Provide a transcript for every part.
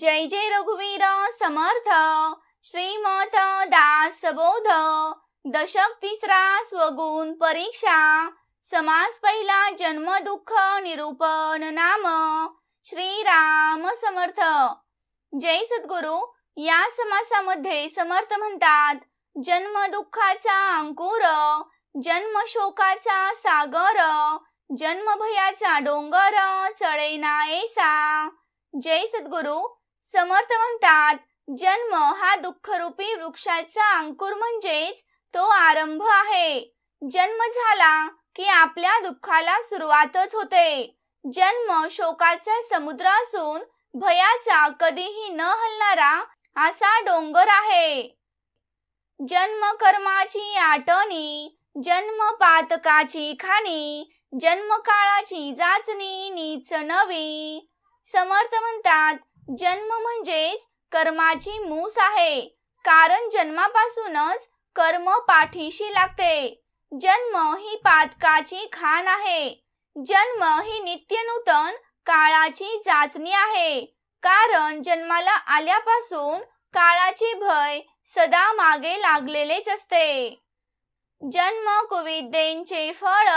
जय जय रघुवीर समर्थ श्रीमत दास बोध दशक तिसरा स्वगुण परीक्षा समास पहिला जन्म दुःख निरूपण नाम श्री राम समर्थ जय सद्गुरु या समासामध्ये समर्थ म्हणतात जन्म दुःखाचा अंकुर जन्म शोकाचा सागर जन्म भयाचा डोंगर चढे एसा जय सद्गुरु समर्थ म्हणतात जन्म हा दुःखरूपी वृक्षाचा अंकुर म्हणजेच तो आरंभ आहे जन्म झाला की आपल्या दुःखाला सुरुवातच होते जन्म शोकाचा समुद्र असून भयाचा कधीही न हलणारा असा डोंगर आहे जन्म कर्माची आटणी जन्म पातकाची खाणी जन्म काळाची जाचणी नीच नवी समर्थ म्हणतात जन्म म्हणजेच कर्माची मूस आहे कारण जन्मापासूनच कर्म पाठीशी लागते जन्म ही पातकाची खान आहे जन्म ही नित्य नूतन काळाची चाचणी आहे कारण जन्माला आल्यापासून काळाचे भय सदा मागे लागलेलेच असते जन्म कुविदेंचे फळ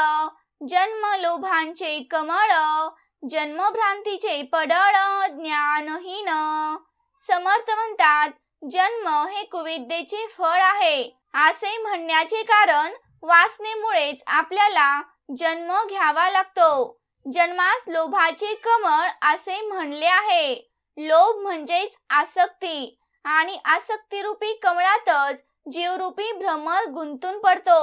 जन्म लोभांचे कमळ जन्मभ्रांतीचे पडळ ज्ञानहीन समर्थ म्हणतात जन्म हे कुविद्येचे फळ आहे असे म्हणण्याचे कारण वासनेमुळेच आपल्याला जन्म घ्यावा लागतो जन्मास लोभाचे कमळ असे म्हणले आहे लोभ म्हणजेच आसक्ती आणि आसक्तीरूपी कमळातच जीवरूपी भ्रमर गुंतून पडतो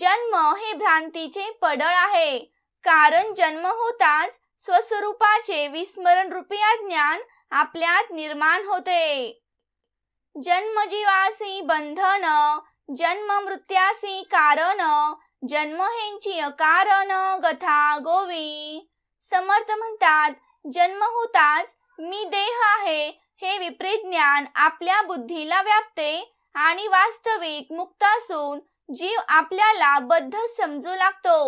जन्म हे भ्रांतीचे पडळ आहे कारण जन्म होताच स्वस्वरूपाचे विस्मरण रुपया ज्ञान आपल्यात निर्माण होते जन्मजीवासी बंधन जन्म मृत्यासी कारण जन्म हेंची अकारण गथा गोवी समर्थ म्हणतात जन्म होताच मी देह आहे हे विपरीत ज्ञान आपल्या बुद्धीला व्यापते आणि वास्तविक मुक्त असून जीव आपल्याला बद्ध समजू लागतो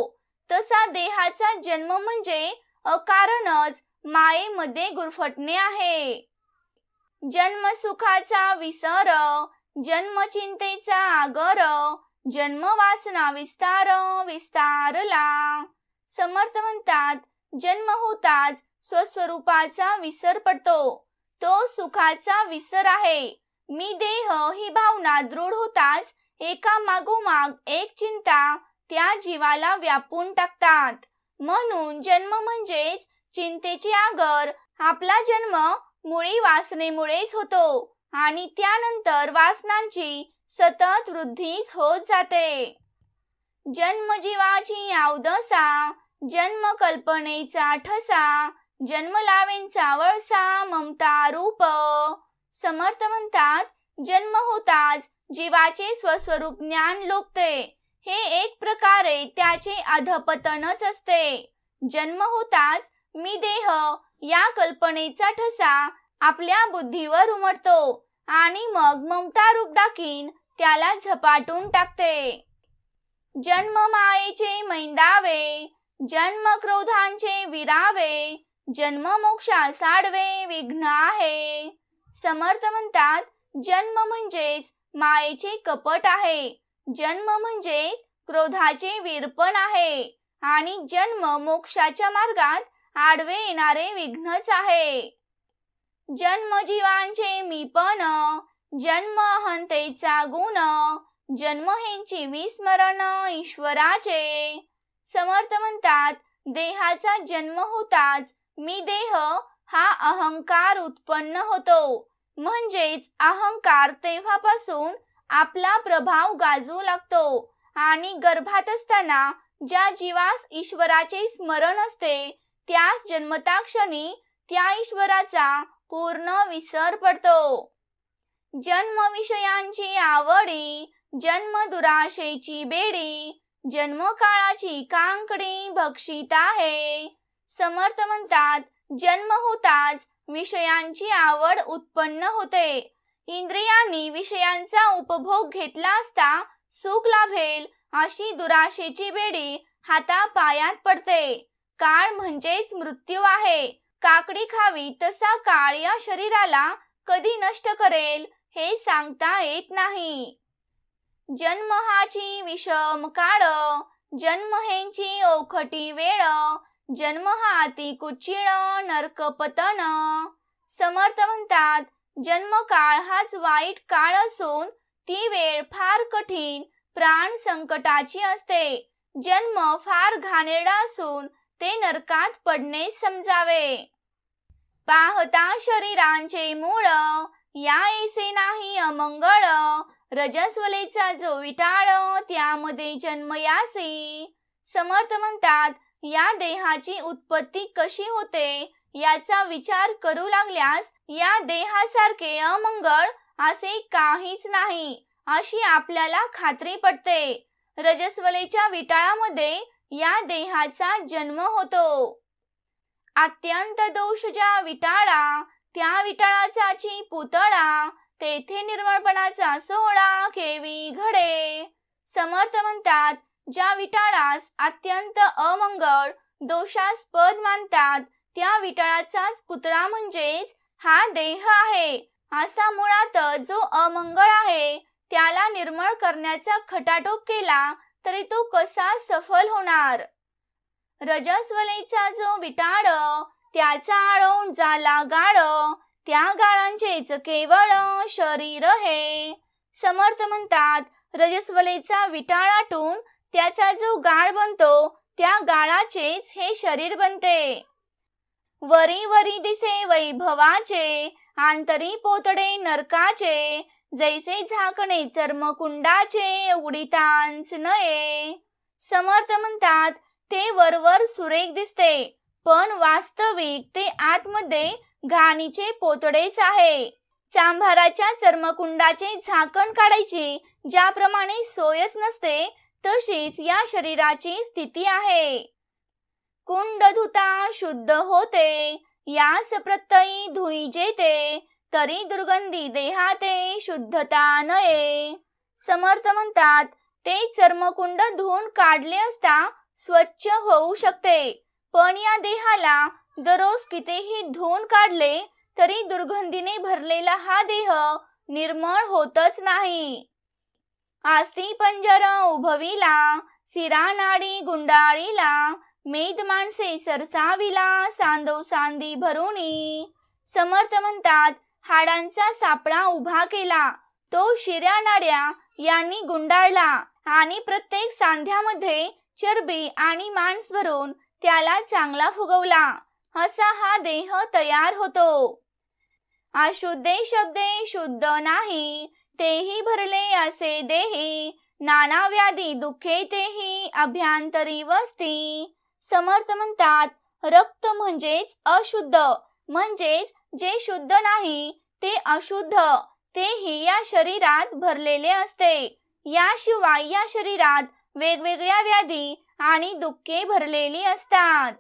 तसा देहाचा जन्म म्हणजे अकारणच मायेमध्ये गुरफटणे आहे जन्म सुखाचा विसर जन्मचिंतेचा आगर जन्मवासना विस्तार विस्तारला समर्थ जन्म होताच स्वस्वरूपाचा विसर पडतो तो सुखाचा विसर आहे मी देह ही भावना दृढ होताच एका मागोमाग एक चिंता त्या जीवाला व्यापून टाकतात म्हणून जन्म म्हणजेच चिंतेची आगर आपला जन्म मुळी वासनेमुळेच होतो आणि त्यानंतर वासनांची सतत वृद्धीच होत जाते जन्म जीवाची आवदसा जन्म कल्पनेचा ठसा जन्म लावेंचा वळसा ममता रूप समर्थ म्हणतात जन्म होताच जीवाचे स्वस्वरूप ज्ञान लोपते हे एक प्रकारे त्याचे अधपतनच असते जन्म होताच मी देह या कल्पनेचा ठसा आपल्या बुद्धीवर उमटतो आणि मग ममता रूपडाकीन त्याला झपाटून टाकते जन्म मायेचे मैंदावे जन्म क्रोधांचे विरावे जन्म मोक्षा साडवे विघ्न आहे समर्थ म्हणतात जन्म म्हणजेच मायेचे कपट आहे जन्म म्हणजे क्रोधाचे वीरपण आहे आणि जन्म मोक्षाच्या मार्गात आडवे येणारे विघ्नच आहे जन्म जीवांचे मी पण जन्म अहंतेचा गुण जन्म हेंची विस्मरण ईश्वराचे समर्थ म्हणतात देहाचा जन्म होताच मी देह हा अहंकार उत्पन्न होतो म्हणजेच अहंकार तेव्हापासून आपला प्रभाव गाजू लागतो आणि गर्भात असताना ज्या जीवास ईश्वराचे स्मरण असते त्यास जन्मताक्षणी त्या ईश्वराचा पूर्ण विसर पडतो जन्मविषयांची आवडी जन्म दुराशेची बेडी जन्मकाळाची कांकडी भक्षित आहे समर्थ म्हणतात जन्म होताच विषयांची आवड उत्पन्न होते इंद्रियांनी विषयांचा उपभोग घेतला असता सुख लाभेल अशी दुराशेची बेडी हाता पायात पडते काळ म्हणजेच मृत्यू आहे काकडी खावी तसा काळ या शरीराला कधी नष्ट करेल हे सांगता येत नाही जन्म हाची विषम काळ जन्म हेंची ओखटी वेळ जन्म हाती कुचिळ नरक पतन समर्थ म्हणतात जन्म जन्मकाळ हाच वाईट काळ असून ती वेळ फार कठीण प्राण संकटाची असते जन्म फार घाणेरडा असून ते नरकात पडणे समजावे पाहता शरीरांचे मूळ या ऐसे नाही अमंगळ रजस्वलेचा जो विटाळ त्यामध्ये जन्म यासे समर्थ म्हणतात या देहाची उत्पत्ती कशी होते याचा विचार करू लागल्यास या देहासारखे अमंगळ असे काहीच नाही अशी आपल्याला खात्री पडते रजस्वलेच्या विटाळामध्ये या देहाचा जन्म होतो अत्यंत दोष ज्या विटाळा त्या विटाळाचा पुतळा तेथे निर्मळपणाचा सोहळा केवी घडे समर्थ म्हणतात ज्या विटाळास अत्यंत अमंगळ दोषास्पद मानतात त्या विटाळाचाच पुतळा म्हणजेच हा देह आहे असा मुळात जो अमंगळ आहे त्याला निर्मळ करण्याचा खटाटोप केला तरी तो कसा सफल होणार रजस्वलेचा जो विटाळ त्याचा आळवून जाला गाळ त्या गाळांचेच केवळ शरीर हे समर्थ म्हणतात रजस्वलेचा विटाळ आटून त्याचा जो गाळ बनतो त्या गाळाचेच हे शरीर बनते वरी वरी दिसे वैभवाचे आंतरी पोतडे नरकाचे जैसे झाकणे चर्मकुंडाचे उडितांस नये समर्थ म्हणतात ते वरवर सुरेख दिसते पण वास्तविक ते आतमध्ये घाणीचे पोतडेच आहे चांभाराच्या चर्मकुंडाचे झाकण काढायची ज्याप्रमाणे सोयच नसते तशीच या शरीराची स्थिती आहे कुंड धुता शुद्ध होते यास प्रत्ययी धुई जेते तरी दुर्गंधी देहाते शुद्धता नये समर्थ म्हणतात ते चर्मकुंड धुवून काढले असता स्वच्छ होऊ शकते पण या देहाला दररोज कितीही धुवून काढले तरी दुर्गंधीने भरलेला हा देह निर्मळ होतच नाही आस्ती पंजर उभविला सिरा नाडी गुंडाळीला मेद माणसे सरसाविला सांदो सांदी भरुणी समर्थ म्हणतात हाडांचा सापळा उभा केला तो शिऱ्या नाड्या यांनी गुंडाळला आणि प्रत्येक सांध्यामध्ये चरबी आणि मांस भरून त्याला चांगला फुगवला असा हा देह तयार होतो अशुद्धे शब्दे शुद्ध नाही तेही भरले असे देही नाना व्याधी दुखे तेही अभ्यांतरी वस्ती समर्थ म्हणतात रक्त म्हणजेच अशुद्ध म्हणजेच जे शुद्ध नाही ते अशुद्ध तेही या शरीरात भरलेले असते याशिवाय या शरीरात वेगवेगळ्या व्याधी आणि दुःखे भरलेली असतात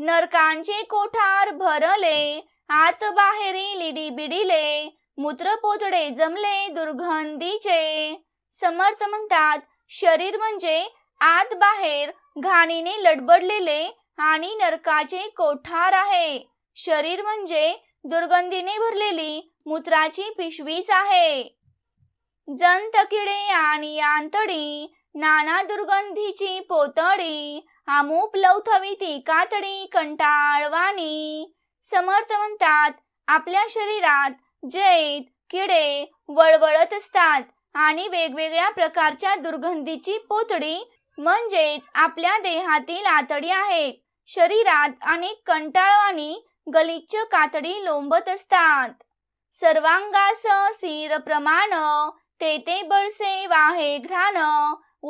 नरकांचे कोठार भरले आत बाहेरी लिडी मूत्रपोतळे मूत्र जमले दुर्गंधीचे समर्थ म्हणतात शरीर म्हणजे आत बाहेर घाणीने लडबडलेले आणि नरकाचे कोठार आहे शरीर म्हणजे दुर्गंधीने भरलेली मूत्राची पिशवीच आहे जंत किडे आणि आंतडी नाना दुर्गंधीची पोतडी आमूप लवथवी ती कातडी कंटाळवाणी समर्थ म्हणतात आपल्या शरीरात जैत किडे वळवळत असतात आणि वेगवेगळ्या प्रकारच्या दुर्गंधीची पोतडी म्हणजेच आपल्या देहातील आतडी आहेत शरीरात अनेक कंटाळवाणी गलिच्छ कातडी लोंबत असतात सर्वांगास सीर प्रमाण तेते बळसे वाहे घ्राण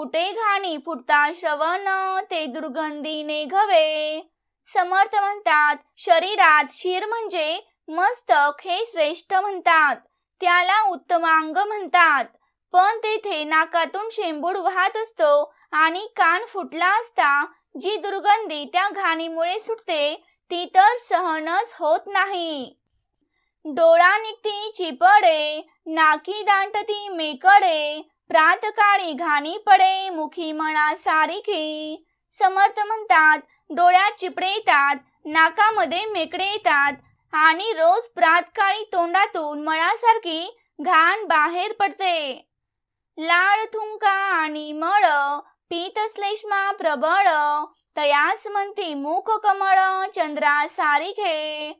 उटे घाणी फुटता श्रवण ते दुर्गंधीने घवे समर्थ म्हणतात शरीरात शिर म्हणजे मस्तक हे श्रेष्ठ म्हणतात त्याला उत्तमांग म्हणतात पण तेथे नाकातून शेंबूड वाहत असतो आणि कान फुटला असता जी दुर्गंधी त्या घाणीमुळे सुटते ती तर सहनच होत नाही डोळा निघती चिपडे नाकी दांटती मेकडे प्रातकाळी घाणी पडे मुखी म्हणा सारिखी समर्थ म्हणतात डोळ्यात चिपडे येतात नाकामध्ये मेकडे येतात आणि रोज प्रातकाळी तोंडातून मळासारखी घाण बाहेर पडते लाळ थुंका आणि मळ पीत श्लेष्मा प्रबळ तयास म्हणती मुख कमळ चंद्रा सारखे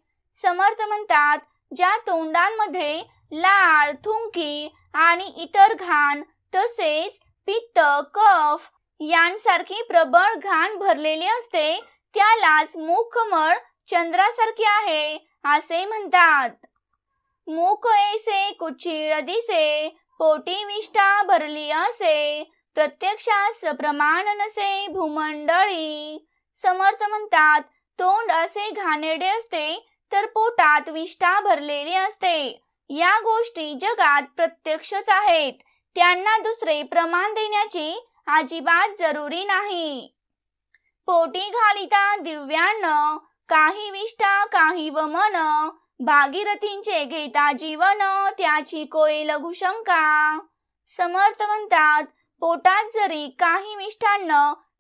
समर्थ म्हणतात ज्या तोंडांमध्ये लाळ थुंकी आणि इतर घाण तसेच पित्त कफ यांसारखी प्रबळ घाण भरलेली असते त्यालाच मुखमळ चंद्रासारखे आहे असे म्हणतात मुख ऐसे कुचिळ दिसे पोटी विष्ठा भरली असे प्रत्यक्षास प्रमाण नसे भूमंडळी समर्थ म्हणतात तोंड असे घाणेडे असते तर पोटात विष्ठा भरलेले असते या गोष्टी जगात प्रत्यक्षच आहेत त्यांना दुसरे प्रमाण देण्याची अजिबात जरुरी नाही पोटी घालिता दिव्यान्न काही विष्ठा काही वमन भागीरथींचे घेता जीवन त्याची कोय लघुशंका समर्थ म्हणतात पोटात जरी काही मिष्टान्न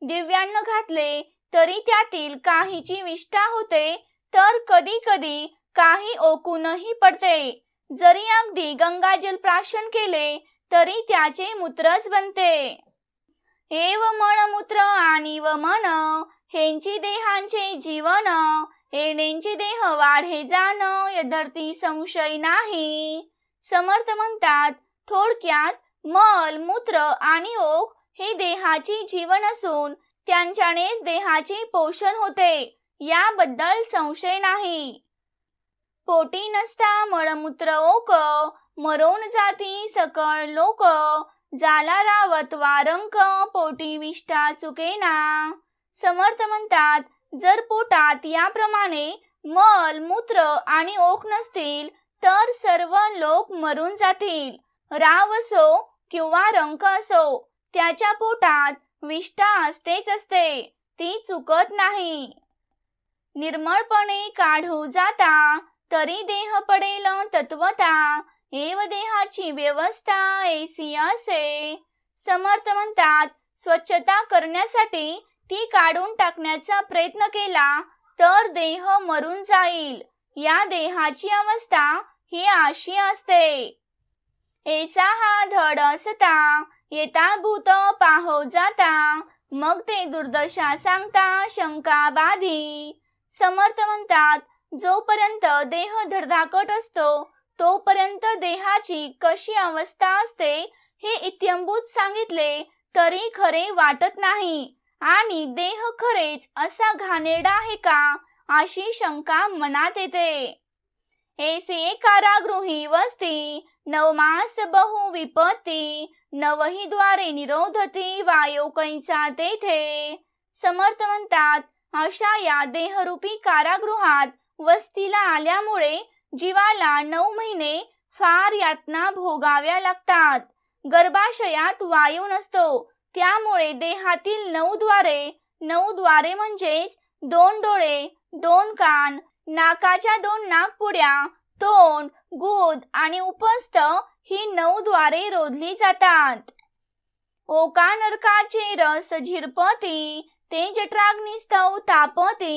दिव्यान्न घातले तरी त्यातील काहीची विष्ठा होते तर कधी कधी काही ओकूनही पडते जरी अगदी गंगाजल प्राशन केले तरी त्याचे मूत्रच बनते हे व मन मूत्र आणि व मन हेंची देहांचे जीवन नेंची देह वाढे जाण यधर्ती संशय नाही समर्थ म्हणतात थोडक्यात मल मूत्र आणि ओक हे देहाची जीवन असून त्यांच्यानेच देहाचे पोषण होते याबद्दल संशय नाही पोटी नसता मळमूत्र ओक मरून जाती सकळ लोक जाला रावत वारंक पोटी विष्टा चुकेना समर्थ म्हणतात जर पोटात याप्रमाणे मल मूत्र आणि ओक नसतील तर सर्व लोक मरून जातील राव असो किंवा रंक असो त्याच्या पोटात विष्ठा असतेच असते ती चुकत नाही निर्मळपणे काढू जाता तरी देह पडेल तत्वता एव देहाची व्यवस्था एसी असे समर्थ म्हणतात स्वच्छता करण्यासाठी ती काढून टाकण्याचा प्रयत्न केला तर देह मरून जाईल या देहाची अवस्था ही आशी असते ऐसा हा धड असता येता भूत पाहो जाता मग ते दुर्दशा सांगता शंका बाधी समर्थ म्हणतात जोपर्यंत देह धडधाकट असतो तोपर्यंत देहाची कशी अवस्था असते हे इत्यंभूत सांगितले तरी खरे वाटत नाही आणि देह खरेच असा घाणेरडा आहे का अशी शंका मनात येते एसे कारागृही वस्ती नवमास बहु विपत्ती नवही द्वारे निरोधती वायो कैचा तेथे समर्थ म्हणतात अशा या देहरूपी कारागृहात वस्तीला आल्यामुळे जीवाला नऊ महिने फार यातना भोगाव्या लागतात गर्भाशयात वायू नसतो त्यामुळे देहातील नऊ द्वारे नऊ द्वारे म्हणजेच दोन डोळे दोन कान नाकाच्या दोन नागपुड्या तोंड गुद आणि उपस्थ ही नऊ द्वारे रोधली जातात ओका नरकाचे रस झिरपती ते जठराग्निस्तव तापती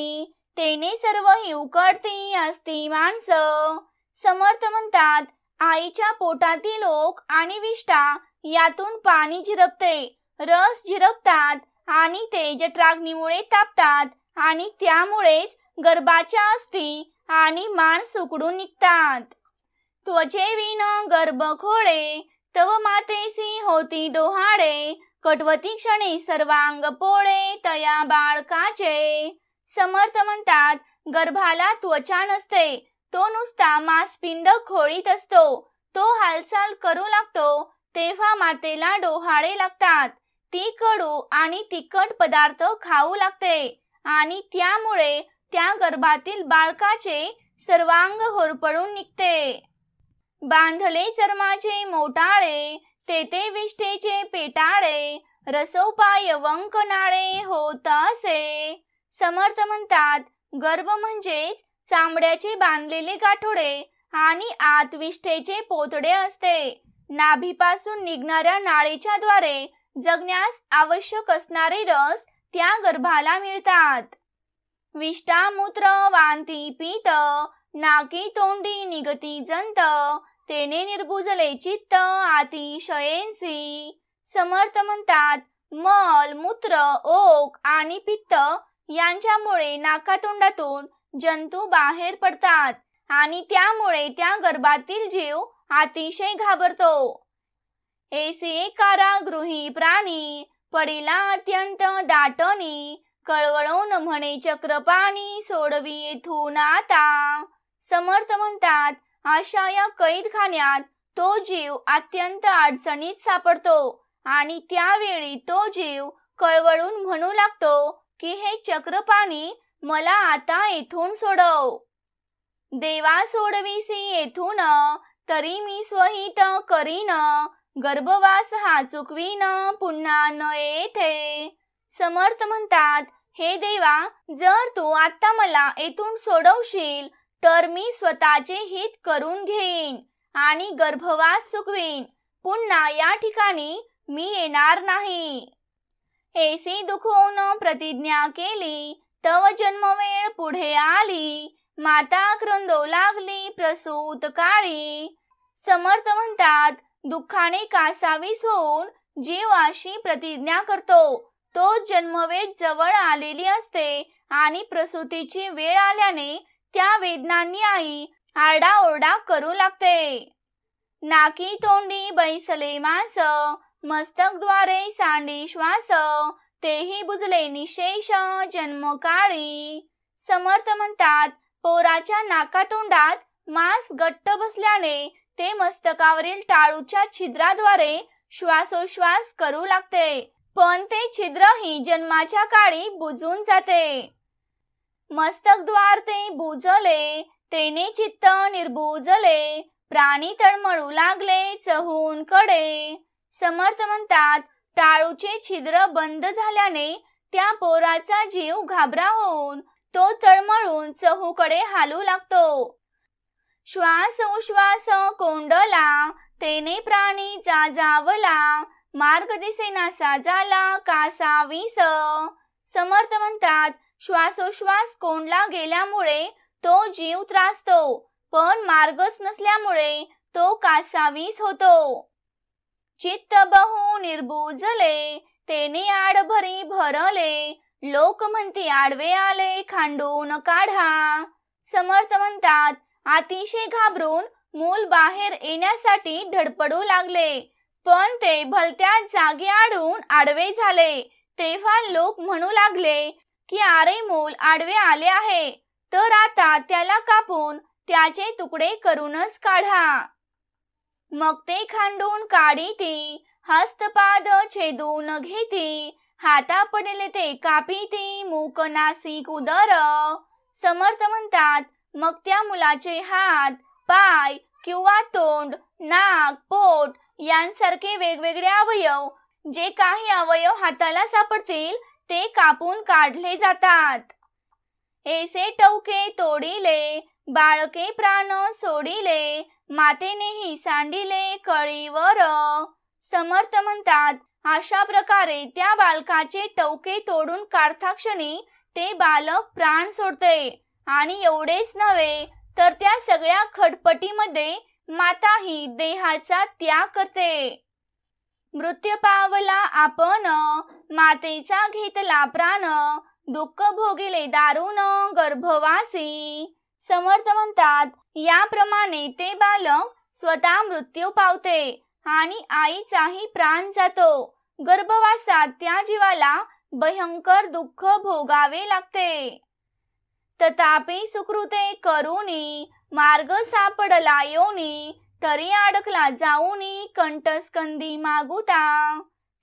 तेने सर्व ही उकडती असती माणसं समर्थ म्हणतात आईच्या पोटातील लोक आणि विष्ठा यातून पाणी झिरपते रस झिरपतात आणि ते जठराग्नीमुळे तापतात आणि त्यामुळेच गर्भाच्या अस्थी आणि मान सुकडून निघतात त्वचे विन गर्भ खोळे तव मातेसी होती डोहाडे, कटवती क्षणी सर्वांग पोळे तया बाळकाचे समर्थ म्हणतात गर्भाला त्वचा नसते तो नुसता मांसपिंड खोळीत असतो तो हालचाल करू लागतो तेव्हा मातेला डोहाळे लागतात ती कडू आणि तिखट पदार्थ खाऊ लागते आणि त्यामुळे त्या गर्भातील बाळकाचे सर्वांग होरपडून निघते बांधले चर्माचे मोटाळे तेते विष्ठेचे पेटाळे रसोपाय नाळे होत असे समर्थ म्हणतात गर्भ म्हणजेच चांबड्याचे बांधलेले गाठोडे आणि आत विष्ठेचे पोतडे असते नाभीपासून निघणाऱ्या नाळेच्या द्वारे जगण्यास आवश्यक असणारे रस त्या गर्भाला मिळतात विष्टामूत्र वांती पीत नाकी तोंडी निगती जंत तेने निर्बुजले चित्त आतिशयेंसी समर्थ म्हणतात मल मूत्र ओक आणि पित्त यांच्यामुळे नाकातोंडातून जंतू बाहेर पडतात आणि त्यामुळे त्या गर्भातील जीव अतिशय घाबरतो एसे कारागृही प्राणी पडिला अत्यंत दाटणी कळवळून म्हणे चक्रपाणी सोडवी येथून आता समर्थ म्हणतात आशा या कैदखान्यात तो जीव अत्यंत अडचणीत सापडतो आणि त्यावेळी तो जीव कळवळून म्हणू लागतो की हे चक्रपाणी मला आता येथून सोडव देवा सोडवीसी येथून तरी मी स्वहित करीन गर्भवास हा चुकवीन पुन्हा न येथे समर्थ म्हणतात हे देवा जर तू आता मला येथून सोडवशील तर मी स्वतःचे हित करून घेईन आणि गर्भवास सुकवीन पुन्हा या ठिकाणी मी येणार नाही एसी दुखवून प्रतिज्ञा केली तव जन्मवेळ पुढे आली माता क्रंदो लागली प्रसूत काळी समर्थ म्हणतात दुःखाने कासावीस होऊन अशी प्रतिज्ञा करतो तो जन्मवेद जवळ आलेली असते आणि प्रसूतीची वेळ आल्याने त्या वेदनांनी आई आरडाओरडा करू लागते नाकी तोंडी बैसले मास मस्तकद्वारे सांडी श्वास तेही बुजले निशेष जन्मकाळी समर्थ म्हणतात पोराच्या नाकातोंडात मास गट्ट बसल्याने ते मस्तकावरील टाळूच्या छिद्राद्वारे श्वासोश्वास करू लागते पण ते ही जन्माच्या काळी बुजून जाते मस्तकद्वार ते बुजले तेने चित्त निर्बुजले प्राणी तळमळू लागले चहून कडे समर्थ म्हणतात टाळूचे छिद्र बंद झाल्याने त्या पोराचा जीव घाबरा होऊन तो तळमळून चहूकडे हालू लागतो श्वास उश्वास कोंडला तेने प्राणी जाजावला मार्ग दिसेनासा झाला कासा विस समर्थ म्हणतात श्वासोश्वास कोंडला गेल्यामुळे तो जीव त्रासतो पण मार्गच नसल्यामुळे तो कासावीस होतो चित्त बहु निर्बुजले तेने आडभरी भरले लोक म्हणती आडवे आले खांडून काढा समर्थ म्हणतात अतिशय घाबरून मूल बाहेर येण्यासाठी धडपडू लागले पण ते भलत्या जागे आडून आडवे झाले तेव्हा लोक म्हणू लागले की आरे मोल आडवे आले आहे तर आता त्याला कापून त्याचे तुकडे करूनच काढा मग ते खांडून काढी ती हस्तपाद छेदून घेती हाता पडले ते कापी ती मूक नासिक उदर समर्थ म्हणतात मग त्या मुलाचे हात पाय किंवा तोंड नाक पोट यांसारखे वेगवेगळे अवयव जे काही अवयव हाताला सापडतील ते कापून काढले जातात एसे टवके तोडिले बाळके प्राण सोडिले मातेनेही सांडिले कळीवर समर्थ म्हणतात अशा प्रकारे त्या बालकाचे टवके तोडून क्षणी ते बालक प्राण सोडते आणि एवढेच नव्हे तर त्या सगळ्या खटपटीमध्ये माता ही देहाचा त्याग करते मृत्यू पावला आपण मातेचा घेतला प्राण दुःख भोगिले दारुण गर्भवासी समर्थ म्हणतात याप्रमाणे ते बालक स्वतः मृत्यू पावते आणि आईचाही प्राण जातो गर्भवासात त्या जीवाला भयंकर दुःख भोगावे लागते तथापि सुकृते करुणी मार्ग सापडला योनी तरी अडकला जाऊनी कंठस्कंदी मागुता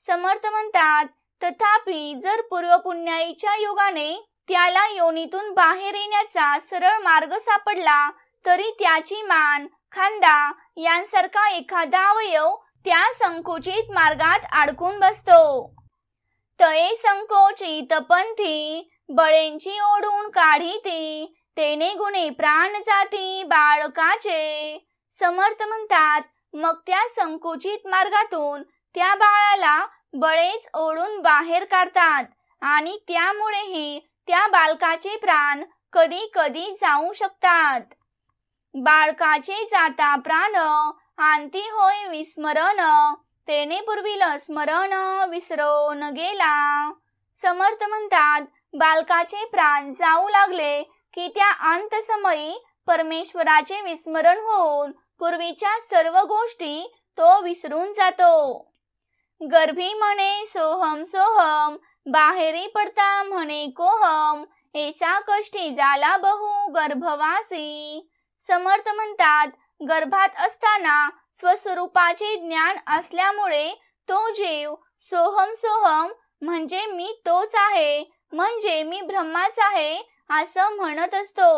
समर्थ म्हणतात तथापि जर पुण्याईच्या योगाने त्याला योनीतून बाहेर येण्याचा सरळ मार्ग सापडला तरी त्याची मान खांदा यांसारखा एखादा अवयव त्या संकुचित मार्गात अडकून बसतो तये संकोचित पंथी बळेंची ओढून काढी तेने गुणे प्राण जाती बाळकाचे समर्थ म्हणतात मग त्या संकुचित मार्गातून त्या बाळाला बळेच ओढून बाहेर काढतात आणि त्यामुळेही त्या बालकाचे प्राण कधी कधी जाऊ शकतात बाळकाचे जाता प्राण आणती होय विस्मरण तेने पूर्वील स्मरण विसरून गेला समर्थ म्हणतात बालकाचे प्राण जाऊ लागले की त्या अंतसमयी परमेश्वराचे विस्मरण होऊन पूर्वीच्या सर्व गोष्टी तो विसरून जातो गर्भी म्हणे सोहम सोहम बाहेरी पडता म्हणे कोहम एचा कष्टी झाला बहु गर्भवासी समर्थ म्हणतात गर्भात असताना स्वस्वरूपाचे ज्ञान असल्यामुळे तो जीव सोहम सोहम म्हणजे मी तोच आहे म्हणजे मी ब्रह्माच आहे असं म्हणत असतो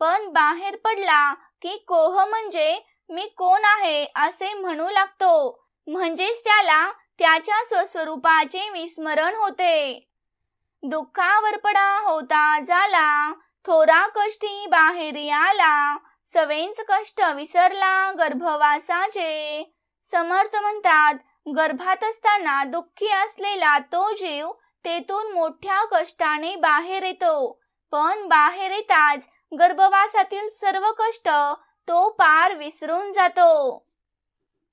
पण बाहेर पडला की कोह म्हणजे मी कोण आहे असे म्हणू लागतो म्हणजेच त्याला त्याच्या स्वस्वरूपाचे विस्मरण होते पडा होता झाला थोरा कष्टी बाहेर याला सवेंच कष्ट विसरला गर्भवासाचे समर्थ म्हणतात गर्भात असताना दुःखी असलेला तो जीव तेथून मोठ्या कष्टाने बाहेर येतो पण बाहेर येताच गर्भवासातील सर्व कष्ट तो पार विसरून जातो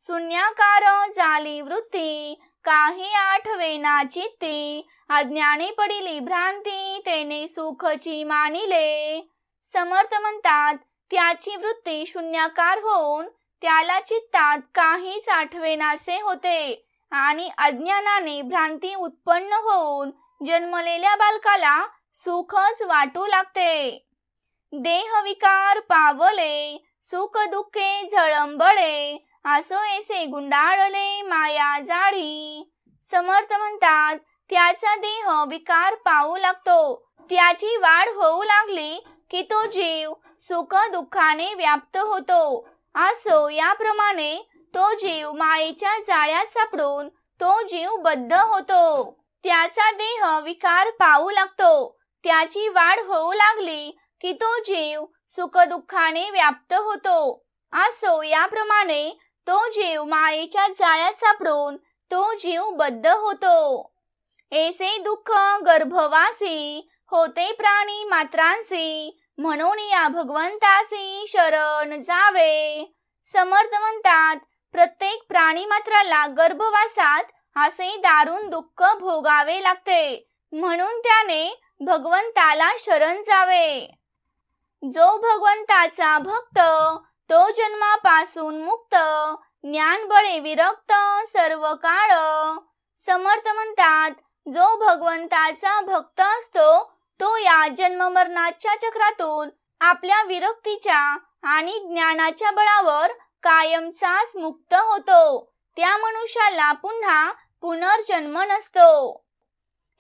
शून्याकार झाली वृत्ती काही आठवेना चित्ती अज्ञाने पडिली भ्रांती तेने सुखची मानिले समर्थ म्हणतात त्याची वृत्ती शून्याकार होऊन त्याला चित्तात काहीच आठवेनासे होते आणि अज्ञानाने भ्रांती उत्पन्न होऊन जन्मलेल्या बालकाला सुखच वाटू लागते देह विकार पावले सुख दुःखे झळंबळे आसो एसे गुंडाळले माया जाळी समर्थ म्हणतात त्याचा देह विकार पाहू लागतो त्याची वाढ होऊ लागली की तो जीव सुख दुःखाने व्याप्त होतो असो याप्रमाणे तो जीव मायेच्या जाळ्यात सापडून तो जीव बद्ध होतो त्याचा देह विकार पाहू लागतो त्याची वाढ होऊ लागली की तो जीव सुखदुःखाने व्याप्त होतो असो याप्रमाणे तो जीव मायेच्या जाळ्यात सापडून तो जीव बद्ध होतो एसे दुःख गर्भवासी होते प्राणी मात्रांसी म्हणून या भगवंतासी शरण जावे समर्थ म्हणतात प्रत्येक प्राणी मात्राला गर्भवासात असे दारुण दुःख भोगावे लागते म्हणून त्याने भगवंताला शरण जावे जो भगवंताचा भक्त तो जन्मापासून मुक्त ज्ञान बळे विरक्त सर्व काळ समर्थ म्हणतात जो भगवंताचा भक्त असतो तो या जन्ममरणाच्या चक्रातून आपल्या विरक्तीच्या आणि ज्ञानाच्या बळावर कायमचाच मुक्त होतो त्या मनुष्याला पुन्हा पुनर्जन्म नसतो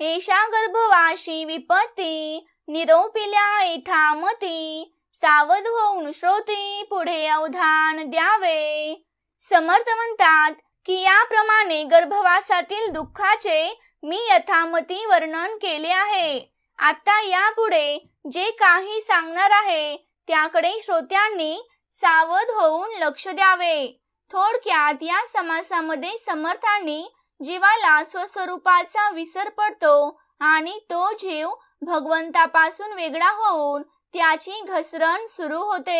एषा गर्भवाशी विपत्ती निरोपिल्या एथामती सावध होऊन श्रोती पुढे अवधान द्यावे समर्थ म्हणतात की याप्रमाणे गर्भवासातील दुःखाचे मी यथामती वर्णन केले आहे आता यापुढे जे काही सांगणार आहे त्याकडे श्रोत्यांनी सावध होऊन लक्ष द्यावे थोडक्यात या समासामध्ये समर्थांनी जीवाला स्वस्वरूपाचा विसर पडतो आणि तो जीव भगवंतापासून वेगळा होऊन त्याची घसरण सुरू होते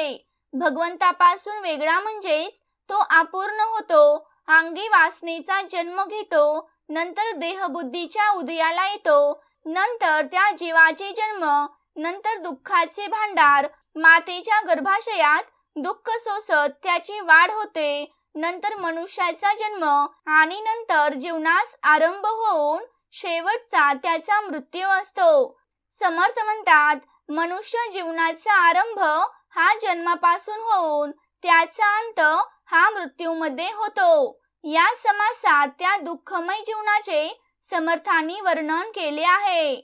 भगवंतापासून वेगळा म्हणजेच तो अपूर्ण होतो अंगी वासनेचा जन्म घेतो नंतर देहबुद्धीच्या उदयाला येतो नंतर त्या जीवाचे जन्म नंतर दुःखाचे भांडार मातेच्या गर्भाशयात दुःख सोसत त्याची वाढ होते नंतर मनुष्याचा जन्म आणि नंतर जीवनास आरंभ होऊन शेवटचा त्याचा मृत्यू असतो समर्थ म्हणतात मनुष्य जीवनाचा आरंभ हा जन्मापासून होऊन त्याचा अंत हा मृत्यूमध्ये होतो या समासात त्या दुःखमय जीवनाचे समर्थांनी वर्णन केले आहे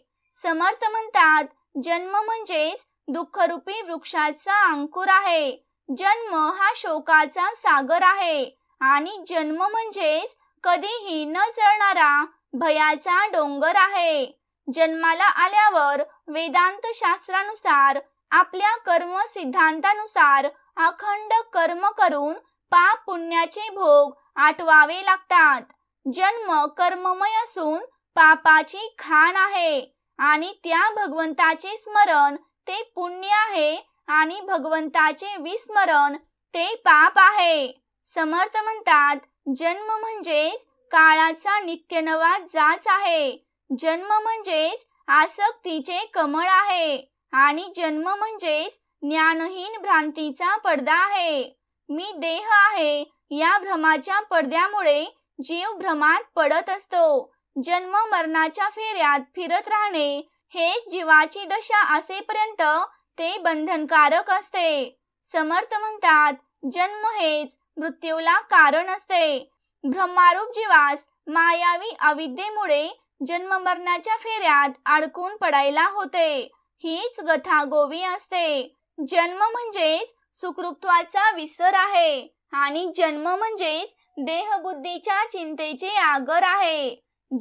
समर्थ म्हणतात जन्म म्हणजेच दुःखरूपी वृक्षाचा अंकुर आहे जन्म हा शोकाचा सागर आहे आणि जन्म म्हणजेच कधीही न जळणारा भयाचा डोंगर आहे जन्माला आल्यावर वेदांत शास्त्रानुसार आपल्या कर्म सिद्धांतानुसार अखंड कर्म करून पाप पुण्याचे भोग आठवावे लागतात जन्म कर्ममय असून पापाची खाण आहे आणि त्या भगवंताचे स्मरण ते पुण्य आहे आणि भगवंताचे विस्मरण ते पाप आहे समर्थ म्हणतात जन्म म्हणजेच काळाचा नित्य नवा जाच आहे जन्म म्हणजेच आसक्तीचे कमळ आहे आणि जन्म म्हणजेच ज्ञानहीन भ्रांतीचा पडदा आहे मी देह आहे या भ्रमाच्या पडद्यामुळे जीव भ्रमात पडत असतो जन्म मरणाच्या फेऱ्यात फिरत राहणे हेच जीवाची दशा असेपर्यंत ते बंधनकारक असते समर्थ म्हणतात जन्म हेच मृत्यूला कारण असते ब्रह्मारूप जीवास मायावी अविद्येमुळे जन्म मरणाच्या फेऱ्यात अडकून पडायला होते हीच गथा गोवी असते जन्म म्हणजेच सुकृत्वाचा विसर आहे आणि जन्म म्हणजेच देहबुद्धीच्या चिंतेचे आगर आहे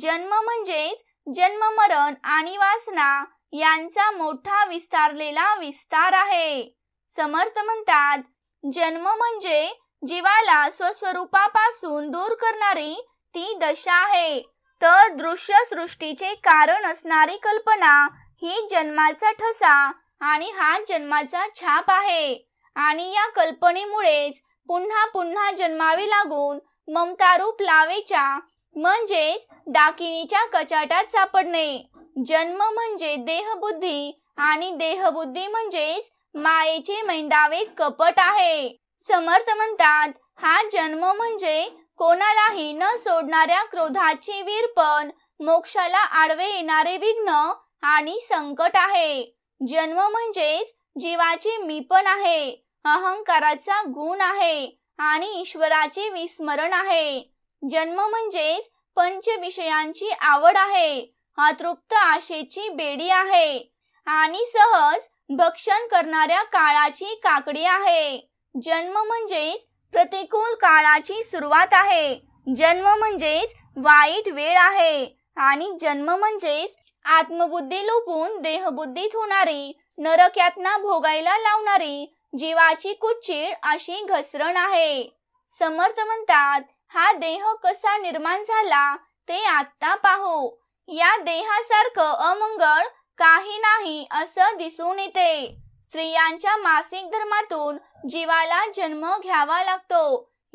जन्म म्हणजेच जन्म मरण आणि वासना यांचा मोठा विस्तारलेला विस्तार आहे समर्थ म्हणतात जन्म म्हणजे जीवाला स्वस्वरूपापासून दूर करणारी ती दशा आहे तर दृश्य सृष्टीचे कारण असणारी कल्पना ही जन्माचा ठसा आणि हा जन्माचा छाप आहे आणि या कल्पनेमुळेच पुन्हा पुन्हा जन्मावे लागून ममतारूप लावेच्या म्हणजेच डाकिनीच्या कचाटात सापडणे जन्म म्हणजे देहबुद्धी आणि देहबुद्धी म्हणजेच मायेचे मैंदावे कपट आहे समर्थ म्हणतात हा जन्म म्हणजे कोणालाही न सोडणाऱ्या क्रोधाची वीरपण मोक्षाला आडवे येणारे विघ्न आणि संकट आहे जन्म म्हणजेच जीवाची मीपण आहे अहंकाराचा गुण आहे आणि ईश्वराचे विस्मरण आहे जन्म म्हणजेच पंच विषयांची आवड आहे अतृप्त आशेची बेडी आहे आणि सहज भक्षण करणाऱ्या काळाची काकडी आहे जन्म म्हणजेच प्रतिकूल काळाची सुरुवात आहे जन्म म्हणजेच वाईट वेळ आहे आणि जन्म म्हणजेच आत्मबुद्धी लोपून देहबुद्धीत होणारी नरक्यातना भोगायला लावणारी जीवाची कुचिड अशी घसरण आहे समर्थ म्हणतात हा देह कसा निर्माण झाला ते आत्ता पाहू या देहासारखं अमंगळ काही नाही असं दिसून येते स्त्रियांच्या मासिक धर्मातून जीवाला जन्म घ्यावा लागतो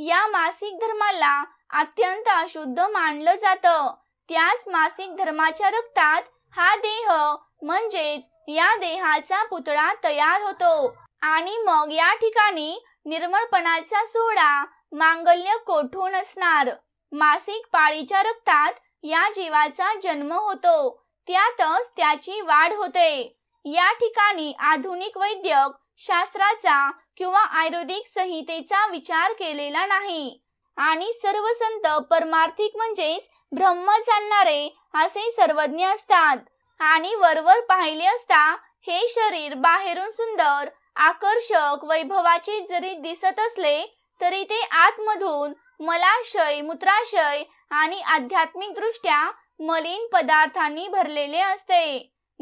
या मासिक धर्माला अत्यंत अशुद्ध मानलं जातं त्याच मासिक धर्माच्या रक्तात हा देह म्हणजेच या देहाचा पुतळा तयार होतो आणि मग या ठिकाणी निर्मळपणाचा सोहळा मांगल्य कोठून असणार मासिक पाळीच्या रक्तात या जीवाचा जन्म होतो त्यातच त्याची वाढ होते या ठिकाणी आधुनिक वैद्यक शास्त्राचा किंवा आयुर्वेदिक संहितेचा विचार केलेला नाही आणि सर्व संत परमार्थिक म्हणजेच ब्रह्म जाणणारे असे सर्वज्ञ असतात आणि वरवर पाहिले असता हे शरीर बाहेरून सुंदर आकर्षक वैभवाचे जरी दिसत असले तरी ते आतमधून मलाशय मूत्राशय आणि आध्यात्मिक दृष्ट्या मलिन पदार्थांनी भरलेले असते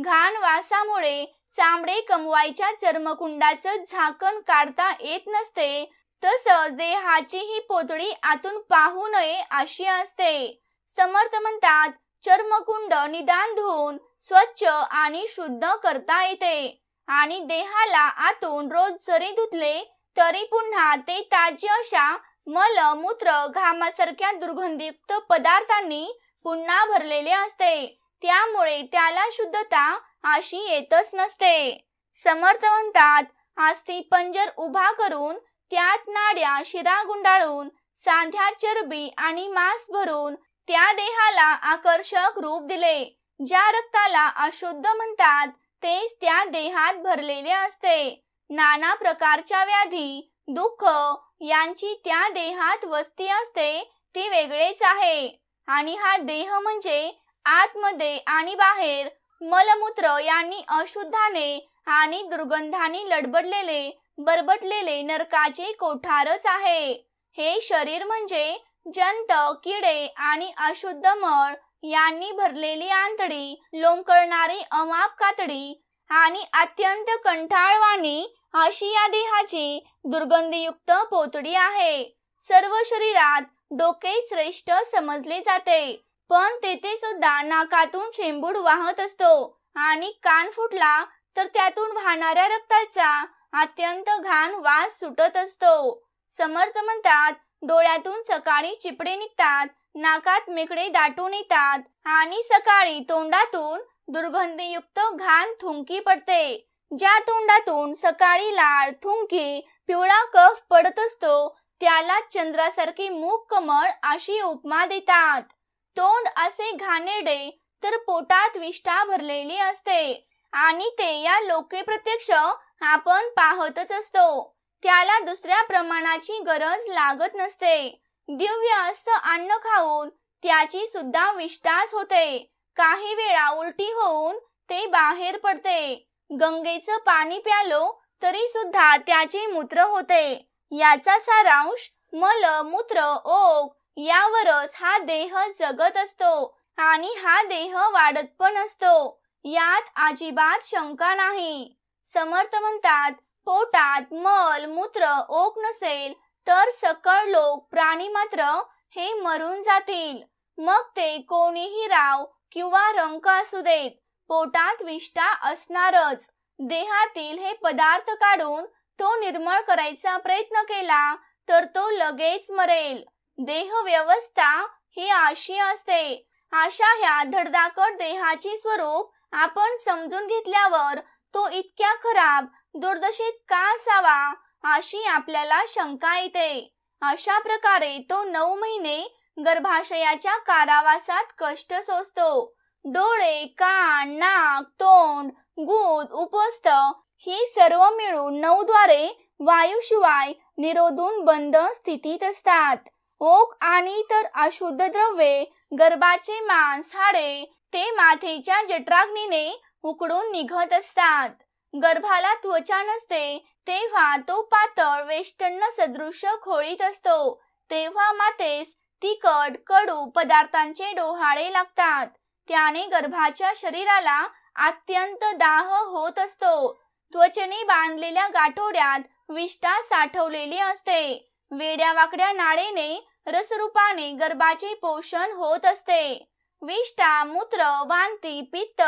घाण वासामुळे चांबडे कमवायच्या चर्मकुंडाच झाकण काढता येत नसते तसंच देहाची ही पोतळी आतून पाहू नये अशी असते समर्थ म्हणतात चर्मकुंड निदान धुवून स्वच्छ आणि शुद्ध करता येते आणि देहाला आतून रोज जरी धुतले तरी पुन्हा ते ताजे अशा मल मूत्र घामासारख्या दुर्गंधीयुक्त पदार्थांनी पुन्हा भरलेले असते त्यामुळे त्याला शुद्धता अशी येतच नसते समर्थ म्हणतात पंजर उभा करून त्यात नाड्या शिरा गुंडाळून सांध्या चरबी आणि मांस भरून त्या देहाला आकर्षक रूप दिले ज्या रक्ताला अशुद्ध म्हणतात तेच त्या देहात भरलेले असते नाना प्रकारच्या व्याधी दुःख यांची त्या देहात वस्ती असते ती वेगळेच आहे आणि हा देह म्हणजे आतमध्ये आणि बाहेर मलमूत्र यांनी अशुद्धाने आणि दुर्गंधाने लडबडलेले बरबटलेले नरकाचे कोठारच आहे हे शरीर म्हणजे जंत किडे आणि अशुद्ध मळ यांनी भरलेली आंतडी लोंकळणारी अमाप कातडी आणि अत्यंत कंठाळवाणी आशिया हाची दुर्गंधीयुक्त पोतडी आहे सर्व शरीरात डोके श्रेष्ठ समजले जाते पण तेथे सुद्धा नाकातून चेंबूड वाहत असतो आणि कान फुटला तर त्यातून वाहणाऱ्या रक्ताचा अत्यंत घाण वास सुटत असतो समर्थ म्हणतात डोळ्यातून सकाळी चिपडे निघतात नाकात मेकडे दाटून येतात आणि सकाळी तोंडातून दुर्गंधीयुक्त घाण थुंकी पडते ज्या तोंडातून सकाळी लाळ थुंकी पिवळा कफ पडत असतो त्याला चंद्रासारखी मूक कमळ अशी उपमा देतात तोंड असे घाणेडे तर पोटात विष्ठा भरलेली असते आणि ते या लोके प्रत्यक्ष आपण पाहतच असतो त्याला दुसऱ्या प्रमाणाची गरज लागत नसते दिव्य असं अन्न खाऊन त्याची सुद्धा विष्ठाच होते काही वेळा उलटी होऊन ते बाहेर पडते गंगेचं पाणी प्यालो तरी सुद्धा त्याचे मूत्र होते याचा सारांश मल मूत्र ओक यावरच हा देह जगत असतो आणि हा देह वाढत पण असतो यात अजिबात शंका नाही समर्थ म्हणतात पोटात मल मूत्र ओक नसेल तर सकळ लोक प्राणी मात्र हे मरून जातील मग ते कोणीही राव किंवा रंक असू देत पोटात विष्ठा असणारच देहातील हे पदार्थ काढून तो निर्मळ करायचा प्रयत्न केला तर तो लगेच मरेल देह व्यवस्था ही आशी असते आशा ह्या धडधाकट देहाची स्वरूप आपण समजून घेतल्यावर तो इतक्या खराब दुर्दशेत का असावा अशी आपल्याला शंका येते अशा प्रकारे तो नऊ महिने गर्भाशयाच्या कारावासात कष्ट सोसतो डोळे कान नाक तोंड गुद उपस्थ ही सर्व मिळून नऊद्वारे वायूशिवाय निरोधून बंद स्थितीत असतात ओक आणि तर अशुद्ध द्रव्ये गर्भाचे मांस हाडे ते माथेच्या जठराग्नीने उकडून निघत असतात गर्भाला त्वचा नसते तेव्हा तो पातळ वेष्टन्न सदृश खोळीत असतो तेव्हा मातेस तिखट कडू पदार्थांचे डोहाळे लागतात त्याने गर्भाच्या शरीराला अत्यंत दाह होत असतो त्वचेने बांधलेल्या गाठोड्यात विष्ठा साठवलेली असते वेड्या वाकड्या नाळेने रसरूपाने गर्भाचे पोषण होत असते विष्ठा मूत्र वांती पित्त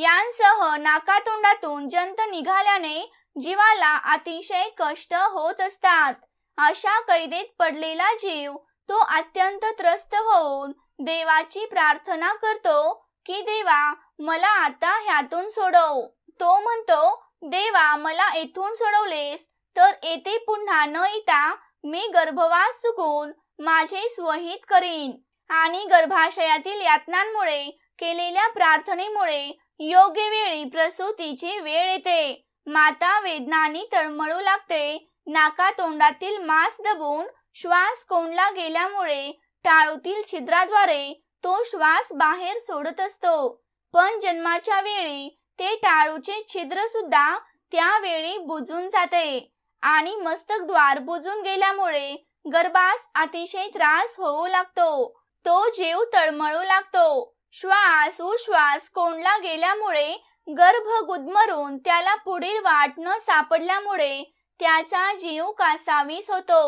यांसह नाकातोंडातून जंत निघाल्याने जीवाला अतिशय कष्ट होत असतात अशा कैदेत पडलेला जीव तो अत्यंत त्रस्त होऊन देवाची प्रार्थना करतो की देवा मला आता ह्यातून सोडव तो म्हणतो देवा मला येथून सोडवलेस तर येते पुन्हा न येता मी गर्भवास चुकून माझे स्वहित करीन आणि गर्भाशयातील यातनांमुळे केलेल्या प्रार्थनेमुळे योग्य वेळी प्रसूतीची वेळ येते माता वेदनानी तळमळू लागते नाका तोंडातील मास दबून श्वास कोंडला गेल्यामुळे टाळूतील छिद्राद्वारे तो श्वास बाहेर सोडत असतो पण जन्माच्या वेळी ते टाळूचे छिद्र सुद्धा त्यावेळी बुजून जाते आणि मस्तक द्वार बुजून गेल्यामुळे गर्भास अतिशय त्रास होऊ लागतो तो जीव तळमळू लागतो श्वास उश्वास कोंडला गेल्यामुळे गर्भ गुदमरून त्याला पुढील वाट न सापडल्यामुळे त्याचा जीव कासावीस होतो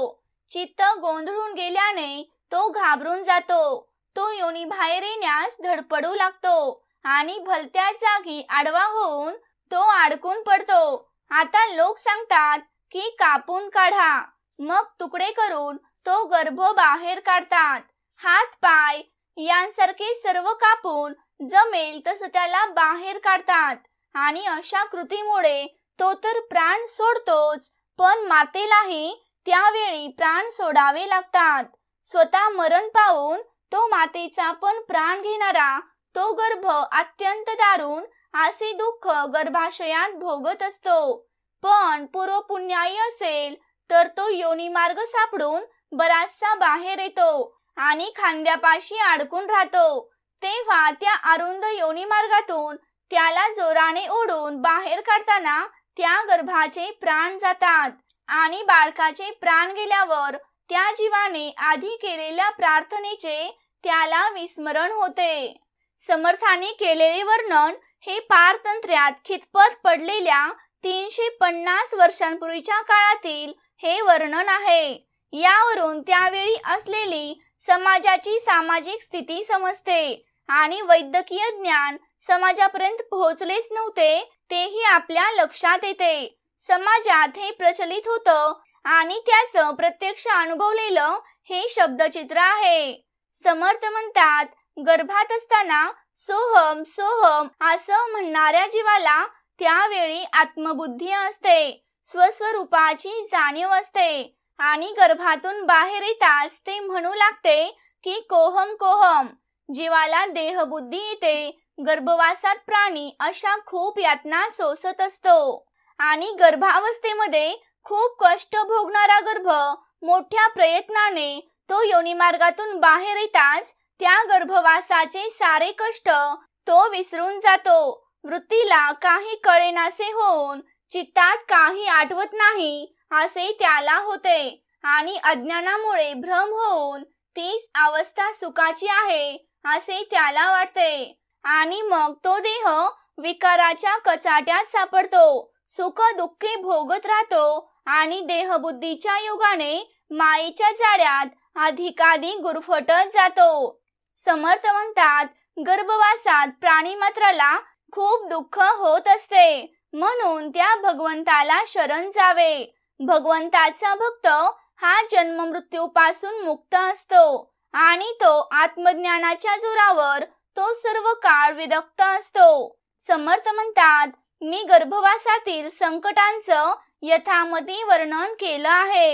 चित्त गोंधळून गेल्याने तो घाबरून जातो तो योनी बाहेर येण्यास धडपडू लागतो आणि भलत्या जागी आडवा होऊन तो अडकून पडतो आता लोक सांगतात की कापून काढा मग तुकडे करून तो गर्भ बाहेर काढतात हात पाय यांसारखे सर्व कापून जमेल तसं त्याला बाहेर काढतात आणि अशा कृतीमुळे तो तर प्राण सोडतोच पण मातेलाही त्यावेळी प्राण सोडावे लागतात स्वतः मरण पाहून तो मातेचा पण प्राण घेणारा तो गर्भ अत्यंत दारुण असे दुःख गर्भाशयात भोगत असतो पण पूर्व पुण्याई असेल तर तो योनी मार्ग सापडून बराचसा बाहेर येतो आणि खांद्यापाशी अडकून राहतो तेव्हा त्या अरुंद योनी मार्गातून त्याला जोराने ओढून बाहेर काढताना त्या गर्भाचे प्राण जातात आणि बाळकाचे प्राण गेल्यावर त्या जीवाने आधी केलेल्या प्रार्थनेचे त्याला विस्मरण होते समर्थाने केलेले वर्णन हे पारतंत्र्यात खितपत पडलेल्या तीनशे पन्नास वर्षांपूर्वीच्या काळातील हे वर्णन आहे यावरून त्यावेळी असलेली समाजाची सामाजिक स्थिती समजते आणि वैद्यकीय ज्ञान समाजापर्यंत पोहोचलेच नव्हते तेही आपल्या लक्षात येते समाजात हे प्रचलित होतं आणि त्याच प्रत्यक्ष अनुभवलेलं हे शब्दचित्र आहे समर्थ म्हणतात गर्भात असताना सोहम सोहम असं म्हणणाऱ्या जीवाला त्यावेळी आत्मबुद्धी असते स्वस्वरूपाची जाणीव असते आणि गर्भातून बाहेर येताच ते म्हणू लागते की कोहम कोहम जीवाला देहबुद्धी येते गर्भवासात प्राणी अशा खूप यातना सोसत असतो आणि गर्भावस्थेमध्ये खूप कष्ट भोगणारा गर्भ मोठ्या प्रयत्नाने तो योनिमार्गातून बाहेर येताच त्या गर्भवासाचे सारे कष्ट तो विसरून जातो वृत्तीला काही कळेनासे होऊन चित्तात काही आठवत नाही असे त्याला होते आणि अज्ञानामुळे भ्रम होऊन तीच अवस्था सुखाची आहे असे त्याला वाटते आणि मग तो देह विकाराच्या कचाट्यात सापडतो सुख दुःखी भोगत राहतो आणि देहबुद्धीच्या योगाने माईच्या जाळ्यात अधिकाधिक गुरफटत जातो समर्थ म्हणतात गर्भवासात मात्राला खूप दुःख होत असते म्हणून त्या भगवंताला शरण जावे भगवंताचा भक्त हा जन्म मृत्यू पासून मुक्त असतो आणि तो आत्मज्ञानाच्या जोरावर तो सर्व काळ विरक्त असतो समर्थ म्हणतात मी गर्भवासातील संकटांचं यथामती वर्णन केलं आहे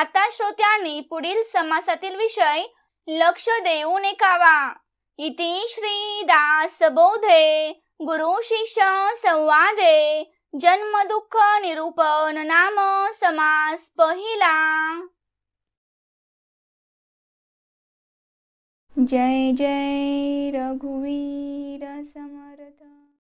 आता श्रोत्यांनी पुढील समासातील विषय लक्ष देऊन ऐकावा इति श्री दास बोधे गुरु शिष्य संवादे जन्म दुःख निरूपण नाम समास पहिला जय जय रघुवीर समा